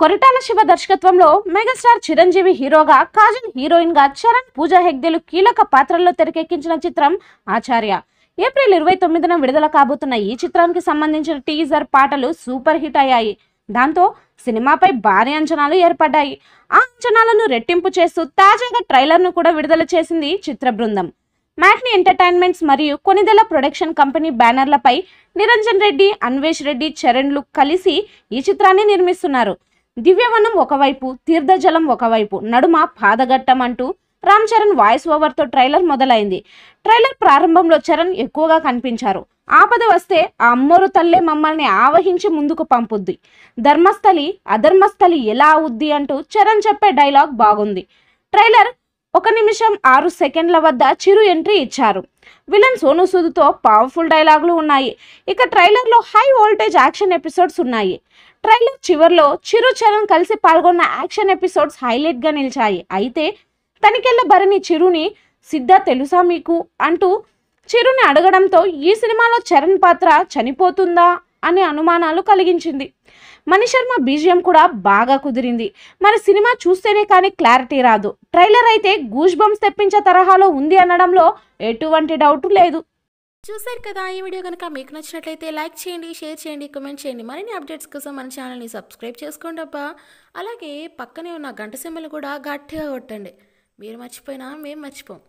కొరటాల శివ దర్శకత్వంలో మెగాస్టార్ చిరంజీవి హీరోగా కాజల్ హీరోయిన్ గా చరణ్ పూజా హెగ్దెలు కీలక పాత్రల్లో తెరకెక్కించిన చిత్రం ఆచార్య ఏప్రిల్ ఇరవై తొమ్మిదిన విడుదల కాబోతున్న ఈ చిత్రానికి సంబంధించిన టీజర్ పాటలు సూపర్ హిట్ అయ్యాయి దాంతో సినిమాపై భారీ అంచనాలు ఏర్పడ్డాయి ఆ అంచనాలను రెట్టింపు చేస్తూ తాజాగా ట్రైలర్ను కూడా విడుదల చేసింది చిత్ర బృందం మ్యాట్ని ఎంటర్టైన్మెంట్స్ మరియు కొనిదెల ప్రొడక్షన్ కంపెనీ బ్యానర్లపై నిరంజన్ రెడ్డి అన్వేష్ రెడ్డి చరణ్లు కలిసి ఈ చిత్రాన్ని నిర్మిస్తున్నారు దివ్యవనం ఒకవైపు తీర్థజలం ఒకవైపు నడుమ పాదగట్టం అంటూ రామ్ చరణ్ వాయిస్ ఓవర్తో ట్రైలర్ మొదలైంది ట్రైలర్ ప్రారంభంలో చరణ్ ఎక్కువగా కనిపించారు ఆపద వస్తే ఆ అమ్మోరు తల్లే మమ్మల్ని ఆవహించి ముందుకు పంపుద్ది ధర్మస్థలి అధర్మస్థలి ఎలా అవుద్ది అంటూ చరణ్ చెప్పే డైలాగ్ బాగుంది ట్రైలర్ ఒక నిమిషం ఆరు సెకండ్ల వద్ద చిరు ఎంట్రీ ఇచ్చారు విలన్ సోను సూద్తో పవర్ఫుల్ డైలాగులు ఉన్నాయి ఇక ట్రైలర్లో హై వోల్టేజ్ యాక్షన్ ఎపిసోడ్స్ ఉన్నాయి ట్రైలర్ చివరిలో చిరు చరణ్ కలిసి పాల్గొన్న యాక్షన్ ఎపిసోడ్స్ హైలైట్గా నిలిచాయి అయితే తనికెళ్ళ భరణి చిరుని సిద్ధ తెలుసా మీకు అంటూ చిరుని అడగడంతో ఈ సినిమాలో చరణ్ పాత్ర చనిపోతుందా అనే అనుమానాలు కలిగించింది మణిశర్మ బీజిఎం కూడా బాగా కుదిరింది మన సినిమా చూస్తేనే కానీ క్లారిటీ రాదు ట్రైలర్ అయితే గూజ్ బంప్స్ తెప్పించే తరహాలో ఉంది అనడంలో ఎటువంటి డౌట్ లేదు చూసారు కదా ఈ వీడియో కనుక మీకు నచ్చినట్లయితే లైక్ చేయండి షేర్ చేయండి కమెంట్ చేయండి మరిన్ని అప్డేట్స్ కోసం మన ఛానల్ని సబ్స్క్రైబ్ చేసుకోండి అబ్బా అలాగే పక్కనే ఉన్న గంట సింబల్ కూడా గట్టిగా కొట్టండి మీరు మర్చిపోయినా మేము మర్చిపోం